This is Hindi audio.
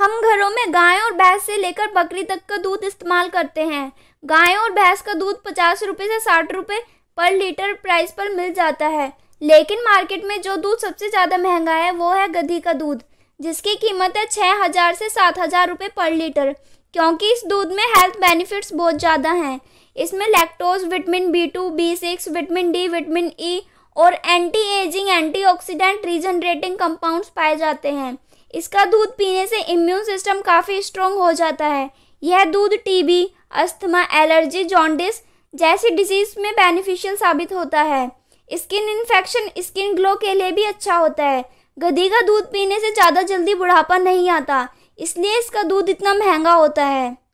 हम घरों में गाय और भैंस से लेकर बकरी तक का दूध इस्तेमाल करते हैं गाय और भैंस का दूध पचास रुपये से साठ रुपये पर लीटर प्राइस पर मिल जाता है लेकिन मार्केट में जो दूध सबसे ज़्यादा महंगा है वो है गधी का दूध जिसकी कीमत है छः हज़ार से सात हज़ार रुपये पर लीटर क्योंकि इस दूध में हेल्थ बेनिफिट्स बहुत ज़्यादा हैं इसमें lactose vitamin B two B six vitamin D vitamin E e, और anti ageing anti oxidant regenerating compounds पाए जाते हैं इसका दूध पीने से इम्यून सिस्टम काफ़ी स्ट्रॉन्ग हो जाता है यह दूध टीबी अस्थमा एलर्जी जॉन्डिस जैसी डिजीज में बेनिफिशियल साबित होता है स्किन इन्फेक्शन स्किन ग्लो के लिए भी अच्छा होता है गधी का दूध पीने से ज़्यादा जल्दी बुढ़ापा नहीं आता इसलिए इसका दूध इतना महंगा होता है